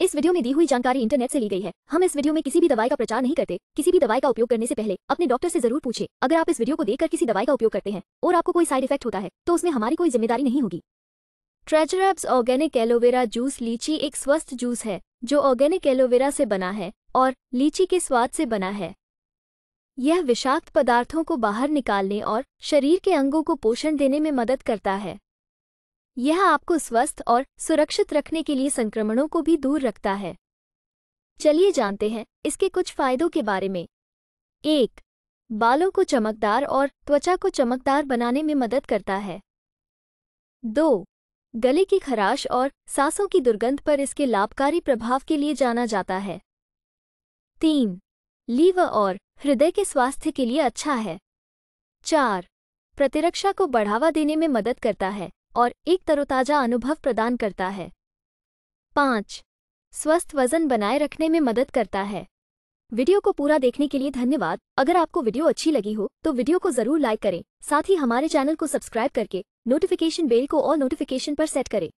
इस वीडियो में दी हुई जानकारी इंटरनेट से ली गई है हम इस वीडियो में किसी भी दवाई का प्रचार नहीं करते किसी भी दवाई का उपयोग करने से पहले अपने डॉक्टर से जरूर पूछे अगर आप इस वीडियो को देखकर किसी दवाई का उपयोग करते हैं और आपको कोई साइड इफेक्ट होता है तो उसमें हमारी कोई जिम्मेदारी नहीं होगी ट्रेजरब्स ऑर्गेनिक एलोवेरा जूस लीची एक स्वस्थ जूस है जो ऑर्गेनिक एलोवेरा से बना है और लीची के स्वाद से बना है यह विषाक्त पदार्थों को बाहर निकालने और शरीर के अंगों को पोषण देने में मदद करता है यह आपको स्वस्थ और सुरक्षित रखने के लिए संक्रमणों को भी दूर रखता है चलिए जानते हैं इसके कुछ फायदों के बारे में एक बालों को चमकदार और त्वचा को चमकदार बनाने में मदद करता है दो गले की खराश और सांसों की दुर्गंध पर इसके लाभकारी प्रभाव के लिए जाना जाता है तीन लीव और हृदय के स्वास्थ्य के लिए अच्छा है चार प्रतिरक्षा को बढ़ावा देने में मदद करता है और एक तरोताज़ा अनुभव प्रदान करता है पाँच स्वस्थ वजन बनाए रखने में मदद करता है वीडियो को पूरा देखने के लिए धन्यवाद अगर आपको वीडियो अच्छी लगी हो तो वीडियो को जरूर लाइक करें साथ ही हमारे चैनल को सब्सक्राइब करके नोटिफिकेशन बेल को ऑल नोटिफिकेशन पर सेट करें